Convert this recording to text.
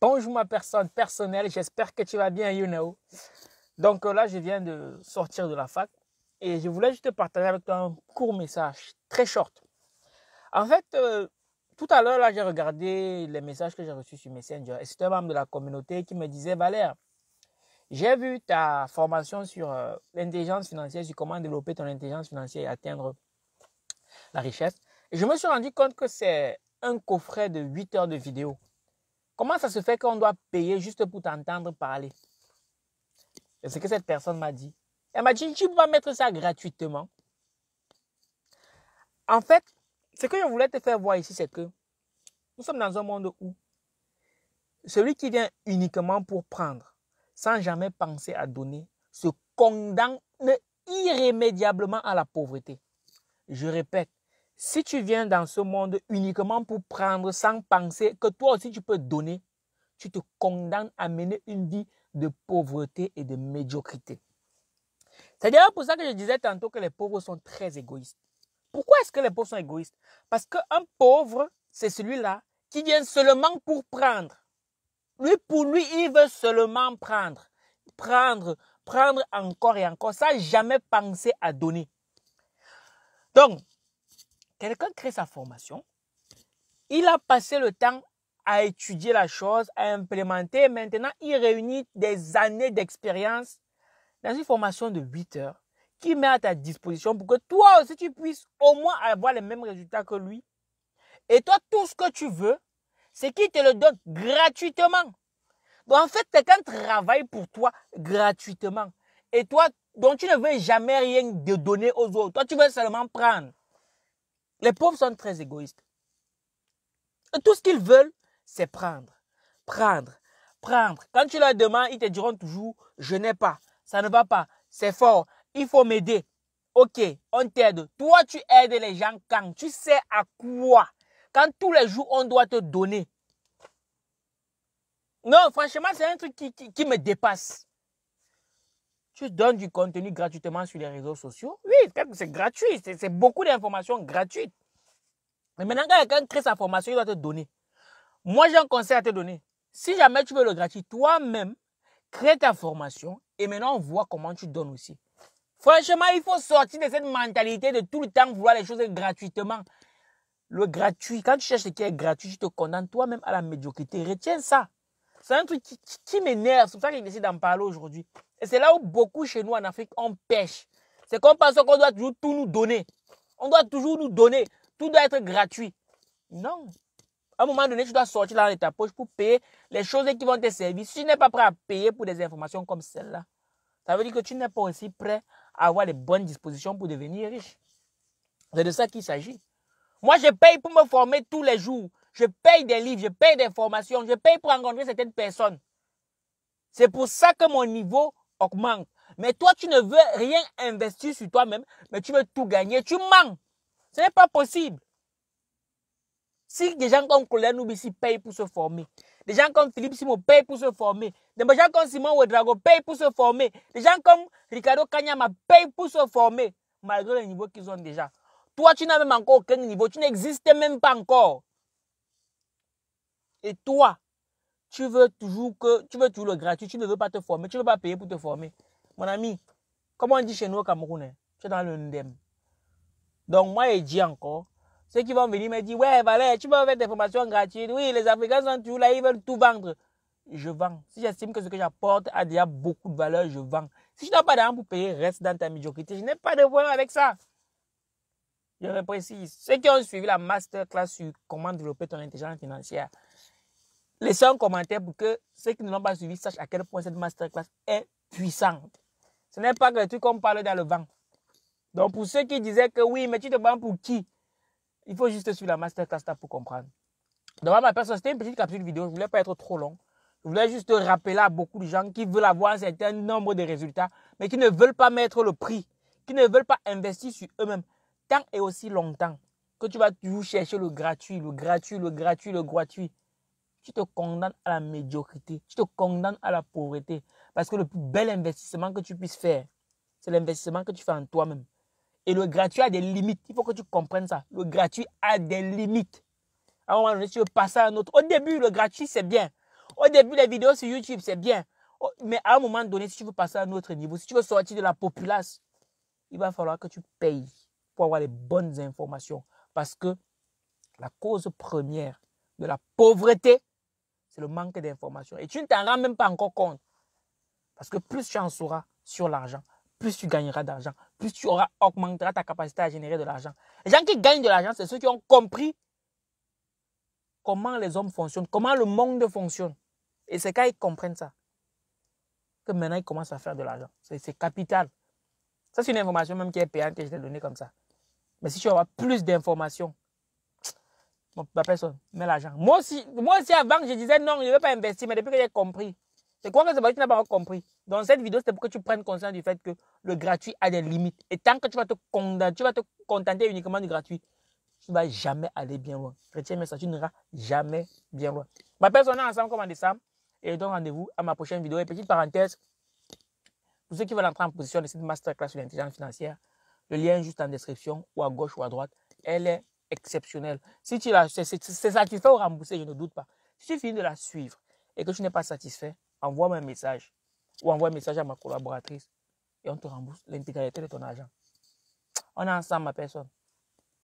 Bonjour ma personne personnelle, j'espère que tu vas bien, you know. Donc euh, là, je viens de sortir de la fac et je voulais juste partager avec toi un court message, très short. En fait, euh, tout à l'heure, là, j'ai regardé les messages que j'ai reçus sur Messenger et c'était un membre de la communauté qui me disait, Valère, j'ai vu ta formation sur euh, l'intelligence financière, sur comment développer ton intelligence financière et atteindre la richesse. je me suis rendu compte que c'est un coffret de 8 heures de vidéo. Comment ça se fait qu'on doit payer juste pour t'entendre parler C'est ce que cette personne m'a dit. Elle m'a dit, tu vas mettre ça gratuitement. En fait, ce que je voulais te faire voir ici, c'est que nous sommes dans un monde où celui qui vient uniquement pour prendre, sans jamais penser à donner, se condamne irrémédiablement à la pauvreté. Je répète, si tu viens dans ce monde uniquement pour prendre sans penser que toi aussi tu peux donner, tu te condamnes à mener une vie de pauvreté et de médiocrité. C'est d'ailleurs pour ça que je disais tantôt que les pauvres sont très égoïstes. Pourquoi est-ce que les pauvres sont égoïstes Parce qu'un pauvre, c'est celui-là qui vient seulement pour prendre. Lui, pour lui, il veut seulement prendre. Prendre, prendre encore et encore, sans jamais penser à donner. Donc, Quelqu'un crée sa formation. Il a passé le temps à étudier la chose, à implémenter. Maintenant, il réunit des années d'expérience dans une formation de 8 heures qui met à ta disposition pour que toi aussi tu puisses au moins avoir les mêmes résultats que lui. Et toi, tout ce que tu veux, c'est qu'il te le donne gratuitement. Donc en fait, quelqu'un travaille pour toi gratuitement. Et toi, dont tu ne veux jamais rien de donner aux autres. Toi, tu veux seulement prendre. Les pauvres sont très égoïstes. tout ce qu'ils veulent, c'est prendre, prendre, prendre. Quand tu leur demandes, ils te diront toujours, je n'ai pas, ça ne va pas, c'est fort, il faut m'aider. Ok, on t'aide. Toi, tu aides les gens quand tu sais à quoi. Quand tous les jours, on doit te donner. Non, franchement, c'est un truc qui me dépasse tu donnes du contenu gratuitement sur les réseaux sociaux. Oui, c'est gratuit. C'est beaucoup d'informations gratuites. Mais maintenant, quand quelqu'un crée sa formation, il doit te donner. Moi, j'ai un conseil à te donner. Si jamais tu veux le gratuit, toi-même, crée ta formation et maintenant, on voit comment tu donnes aussi. Franchement, il faut sortir de cette mentalité de tout le temps vouloir les choses gratuitement. Le gratuit, quand tu cherches ce qui est gratuit, tu te condamnes toi-même à la médiocrité. Retiens ça. C'est un truc qui, m'énerve. C'est pour ça que décide d'en parler aujourd'hui. Et c'est là où beaucoup chez nous en Afrique, on pêche. C'est qu'on pense qu'on doit toujours tout nous donner. On doit toujours nous donner. Tout doit être gratuit. Non. À un moment donné, tu dois sortir dans ta poche pour payer les choses qui vont te servir. Si tu n'es pas prêt à payer pour des informations comme celle-là, ça veut dire que tu n'es pas aussi prêt à avoir les bonnes dispositions pour devenir riche. C'est de ça qu'il s'agit. Moi, je paye pour me former tous les jours je paye des livres, je paye des formations, je paye pour rencontrer certaines personnes. C'est pour ça que mon niveau augmente. Mais toi, tu ne veux rien investir sur toi-même, mais tu veux tout gagner. Tu manques. Ce n'est pas possible. Si des gens comme Colin Noubissi payent pour se former, des gens comme Philippe Simon payent pour se former, des gens comme Simon Ouedrago payent pour se former, des gens comme Ricardo Kanyama payent pour se former, malgré le niveau qu'ils ont déjà. Toi, tu n'as même encore aucun niveau, tu n'existes même pas encore. Et toi, tu veux toujours que tu veux toujours le gratuit, tu ne veux pas te former, tu ne veux pas payer pour te former. Mon ami, comment on dit chez nous au Camerounais Tu dans le ndem. Donc moi, je dis encore, ceux qui vont venir me dire, ouais, Valère, tu vas faire des formations gratuites. Oui, les Africains sont toujours là, ils veulent tout vendre. Je vends. Si j'estime que ce que j'apporte a déjà beaucoup de valeur, je vends. Si tu n'as pas d'argent pour payer, reste dans ta médiocrité. Je n'ai pas de problème avec ça. Je reprécise. précise, ceux qui ont suivi la masterclass sur comment développer ton intelligence financière, laissez un commentaire pour que ceux qui ne l'ont pas suivi sachent à quel point cette masterclass est puissante. Ce n'est pas que truc qu'on parle dans le vent. Donc pour ceux qui disaient que oui, mais tu te bats pour qui Il faut juste suivre la masterclass pour comprendre. Donc ma personne, c'était une petite capsule vidéo, je ne voulais pas être trop long. Je voulais juste rappeler à beaucoup de gens qui veulent avoir un certain nombre de résultats, mais qui ne veulent pas mettre le prix, qui ne veulent pas investir sur eux-mêmes et aussi longtemps que tu vas toujours chercher le gratuit, le gratuit, le gratuit, le gratuit, tu te condamnes à la médiocrité, tu te condamnes à la pauvreté. Parce que le plus bel investissement que tu puisses faire, c'est l'investissement que tu fais en toi-même. Et le gratuit a des limites. Il faut que tu comprennes ça. Le gratuit a des limites. À un moment donné, tu veux passer à un autre. Au début, le gratuit, c'est bien. Au début, les vidéos sur YouTube, c'est bien. Oh, mais à un moment donné, si tu veux passer à un autre niveau, si tu veux sortir de la populace, il va falloir que tu payes pour avoir les bonnes informations. Parce que la cause première de la pauvreté, c'est le manque d'informations. Et tu ne t'en rends même pas encore compte. Parce que plus tu en sauras sur l'argent, plus tu gagneras d'argent, plus tu auras, augmenteras ta capacité à générer de l'argent. Les gens qui gagnent de l'argent, c'est ceux qui ont compris comment les hommes fonctionnent, comment le monde fonctionne. Et c'est quand ils comprennent ça que maintenant ils commencent à faire de l'argent. C'est capital. Ça, c'est une information même qui est payante que je t'ai donnée comme ça. Mais si tu veux avoir plus d'informations, ma personne, mets l'argent. Moi aussi, moi aussi avant, je disais non, je ne veux pas investir, mais depuis que j'ai compris, je crois que c'est que tu n'as pas compris. Dans cette vidéo, c'est pour que tu prennes conscience du fait que le gratuit a des limites. Et tant que tu vas te, tu vas te contenter uniquement du gratuit, tu ne vas jamais aller bien loin. Retiens mais ça, tu n'iras jamais bien loin. Ma personne, on est ensemble comme en décembre. Et donc, rendez-vous à ma prochaine vidéo. Et petite parenthèse, pour ceux qui veulent entrer en position de cette masterclass sur l'intelligence financière, le lien est juste en description ou à gauche ou à droite. Elle est exceptionnelle. Si tu la, c'est satisfait ou remboursé, je ne doute pas. Si tu finis de la suivre et que tu n'es pas satisfait, envoie-moi un message ou envoie un message à ma collaboratrice et on te rembourse l'intégralité de ton argent. On est ensemble, ma personne.